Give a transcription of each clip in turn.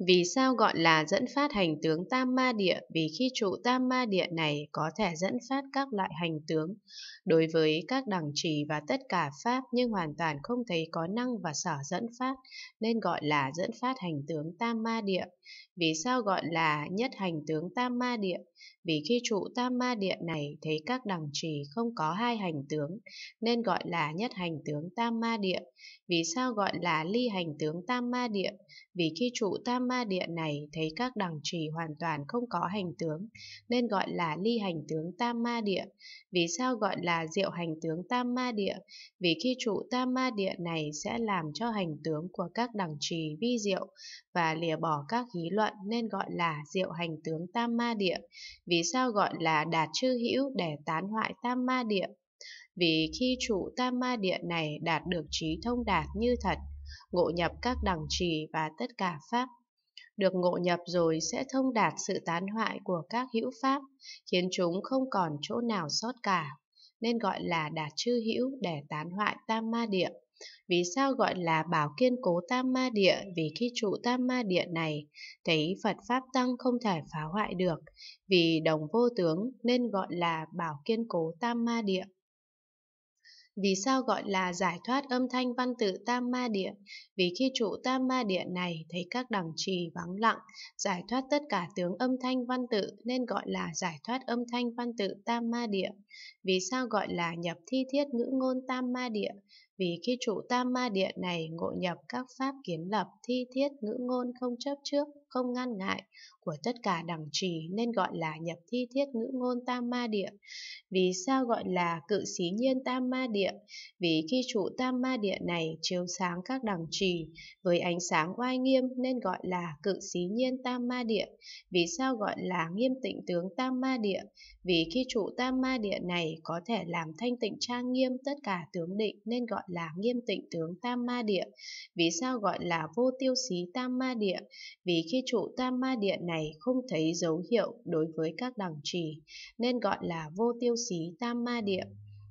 Vì sao gọi là dẫn phát hành tướng tam ma địa? Vì khi trụ tam ma địa này có thể dẫn phát các loại hành tướng đối với các đẳng trì và tất cả pháp nhưng hoàn toàn không thấy có năng và sở dẫn phát nên gọi là dẫn phát hành tướng tam ma địa. Vì sao gọi là nhất hành tướng tam ma địa? vì khi trụ tam ma địa này thấy các đẳng trì không có hai hành tướng, nên gọi là nhất hành tướng tam ma địa. Vì sao gọi là ly hành tướng tam ma địa? Vì khi trụ tam ma địa này thấy các đẳng trì hoàn toàn không có hành tướng, nên gọi là ly hành tướng tam ma địa. Vì sao gọi là diệu hành tướng tam ma địa? Vì khi trụ tam ma địa này sẽ làm cho hành tướng của các đẳng trì vi diệu và lìa bỏ các hí luận nên gọi là diệu hành tướng tam ma địa. Vì vì sao gọi là đạt chư hữu để tán hoại tam ma địa. Vì khi trụ tam ma địa này đạt được trí thông đạt như thật, ngộ nhập các đẳng trì và tất cả pháp, được ngộ nhập rồi sẽ thông đạt sự tán hoại của các hữu pháp, khiến chúng không còn chỗ nào sót cả, nên gọi là đạt chư hữu để tán hoại tam ma địa. Vì sao gọi là bảo kiên cố tam ma địa? Vì khi trụ tam ma địa này, thấy Phật Pháp Tăng không thể phá hoại được. Vì đồng vô tướng nên gọi là bảo kiên cố tam ma địa. Vì sao gọi là giải thoát âm thanh văn tự tam ma địa? Vì khi trụ tam ma địa này thấy các đẳng trì vắng lặng, giải thoát tất cả tướng âm thanh văn tự nên gọi là giải thoát âm thanh văn tự tam ma địa. Vì sao gọi là nhập thi thiết ngữ ngôn tam ma địa? vì khi trụ tam ma địa này ngộ nhập các pháp kiến lập, thi thiết, ngữ ngôn không chấp trước, không ngăn ngại của tất cả đẳng trì nên gọi là nhập thi thiết ngữ ngôn tam ma địa. Vì sao gọi là cự xí nhiên tam ma địa? Vì khi trụ tam ma địa này chiếu sáng các đẳng trì với ánh sáng oai nghiêm nên gọi là cự xí nhiên tam ma địa. Vì sao gọi là nghiêm tịnh tướng tam ma địa? Vì khi trụ tam ma địa này có thể làm thanh tịnh trang nghiêm tất cả tướng định nên gọi là nghiêm tịnh tướng tam ma địa? Vì sao gọi là vô tiêu xí tam ma địa? Vì khi trụ tam ma địa này không thấy dấu hiệu đối với các đẳng trì, nên gọi là vô tiêu xí tam ma địa.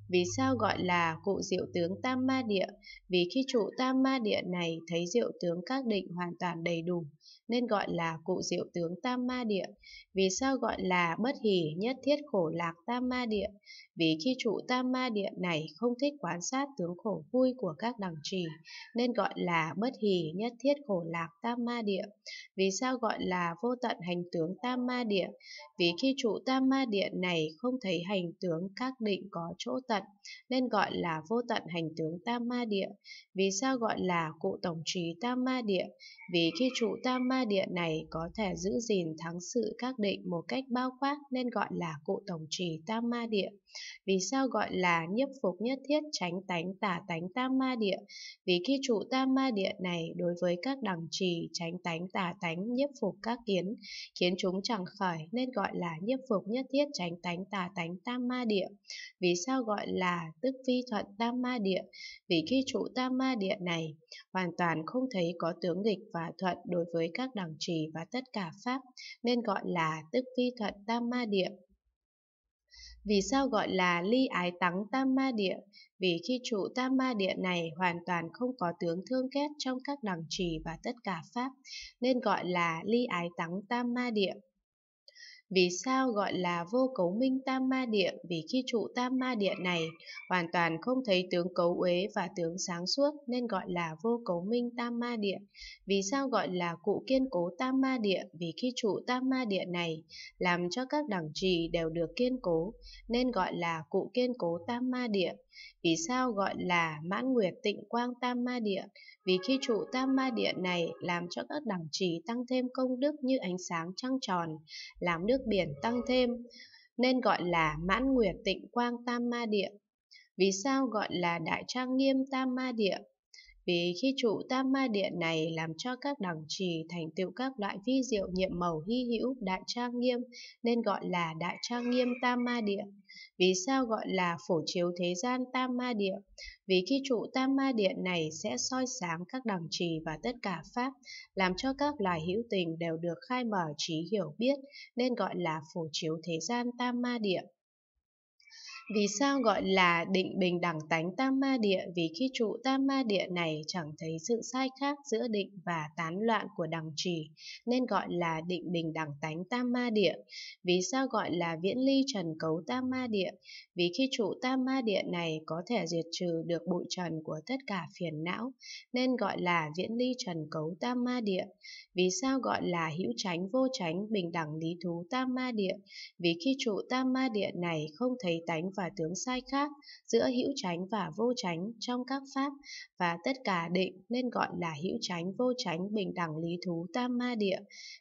Vì sao gọi là cụ diệu tướng Tam Ma Địa? Vì khi trụ Tam Ma Địa này thấy diệu tướng các định hoàn toàn đầy đủ, nên gọi là cụ diệu tướng Tam Ma Địa. Vì sao gọi là bất hỷ nhất thiết khổ lạc Tam Ma Địa? Vì khi trụ Tam Ma Địa này không thích quan sát tướng khổ vui của các đẳng trì, nên gọi là bất hỷ nhất thiết khổ lạc Tam Ma Địa. Vì sao gọi là vô tận hành tướng Tam Ma Địa? Vì khi trụ Tam Ma Địa này không thấy hành tướng các định có chỗ tận, tận, nên gọi là vô tận hành tướng tam ma địa. Vì sao gọi là cụ tổng trí tam ma địa? Vì khi trụ tam ma địa này có thể giữ gìn thắng sự các định một cách bao quát nên gọi là cụ tổng trì tam ma địa. Vì sao gọi là nhiếp phục nhất thiết tránh tánh tả tánh tam ma địa? Vì khi trụ tam ma địa này đối với các đẳng trì tránh tánh tả tánh nhiếp phục các kiến, khiến chúng chẳng khởi nên gọi là nhiếp phục nhất thiết tránh tánh tả tánh tam ma địa. Vì sao gọi là tức phi thuận tam ma địa? Vì khi trụ tam ma địa này hoàn toàn không thấy có tướng nghịch và thuận đối với các đẳng trì và tất cả pháp nên gọi là tức phi thuận tam ma địa vì sao gọi là ly ái tắng tam ma địa? Vì khi trụ tam ma địa này hoàn toàn không có tướng thương kết trong các đẳng trì và tất cả pháp, nên gọi là ly ái tắng tam ma địa. Vì sao gọi là vô cấu minh tam ma địa? Vì khi trụ tam ma địa này hoàn toàn không thấy tướng cấu uế và tướng sáng suốt nên gọi là vô cấu minh tam ma địa. Vì sao gọi là cụ kiên cố tam ma địa? Vì khi trụ tam ma địa này làm cho các đẳng trì đều được kiên cố nên gọi là cụ kiên cố tam ma địa. Vì sao gọi là mãn nguyệt tịnh quang tam ma điện? Vì khi trụ tam ma điện này làm cho các đẳng trì tăng thêm công đức như ánh sáng trăng tròn, làm nước biển tăng thêm, nên gọi là mãn nguyệt tịnh quang tam ma điện. Vì sao gọi là đại trang nghiêm tam ma địa? vì khi trụ tam ma điện này làm cho các đẳng trì thành tựu các loại vi diệu nhiệm màu hy hữu đại trang nghiêm nên gọi là đại trang nghiêm tam ma địa. Vì sao gọi là phổ chiếu thế gian tam ma địa? Vì khi trụ tam ma điện này sẽ soi sáng các đẳng trì và tất cả pháp, làm cho các loài hữu tình đều được khai mở trí hiểu biết nên gọi là phổ chiếu thế gian tam ma địa. Vì sao gọi là định bình đẳng tánh tam ma địa? Vì khi trụ tam ma địa này chẳng thấy sự sai khác giữa định và tán loạn của đẳng trì, nên gọi là định bình đẳng tánh tam ma địa. Vì sao gọi là viễn ly trần cấu tam ma địa? Vì khi trụ tam ma địa này có thể diệt trừ được bụi trần của tất cả phiền não, nên gọi là viễn ly trần cấu tam ma địa. Vì sao gọi là hữu tránh vô tránh bình đẳng lý thú tam ma địa? Vì khi trụ tam ma địa này không thấy tánh và tướng sai khác giữa hữu tránh và vô tránh trong các pháp và tất cả định nên gọi là hữu tránh vô tránh bình đẳng lý thú tam ma địa.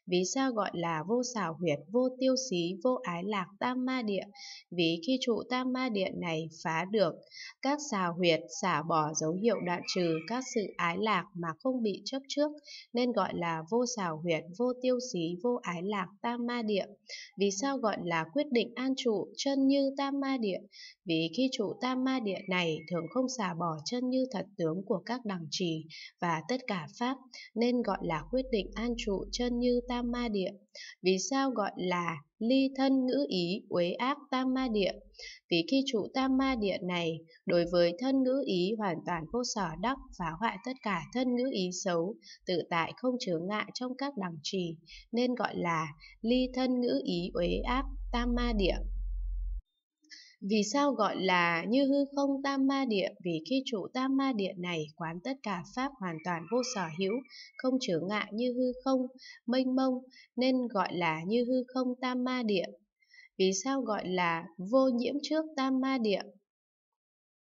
Vì sao gọi là vô xảo huyệt vô tiêu xí vô ái lạc tam ma địa? Vì khi trụ tam ma địa này phá được, các xào huyệt xả bỏ dấu hiệu đoạn trừ các sự ái lạc mà không bị chấp trước nên gọi là vô xảo huyệt vô tiêu xí vô ái lạc tam ma địa. Vì sao gọi là quyết định an trụ chân như tam ma địa? vì khi trụ tam ma địa này thường không xả bỏ chân như thật tướng của các đẳng trì và tất cả pháp, nên gọi là quyết định an trụ chân như tam ma địa. Vì sao gọi là ly thân ngữ ý uế ác tam ma địa? Vì khi trụ tam ma địa này, đối với thân ngữ ý hoàn toàn vô sở đắc phá hoại tất cả thân ngữ ý xấu, tự tại không chướng ngại trong các đẳng trì, nên gọi là ly thân ngữ ý uế ác tam ma địa. Vì sao gọi là như hư không tam ma địa? Vì khi trụ tam ma địa này quán tất cả pháp hoàn toàn vô sở hữu, không trở ngại như hư không, mênh mông, nên gọi là như hư không tam ma địa. Vì sao gọi là vô nhiễm trước tam ma địa?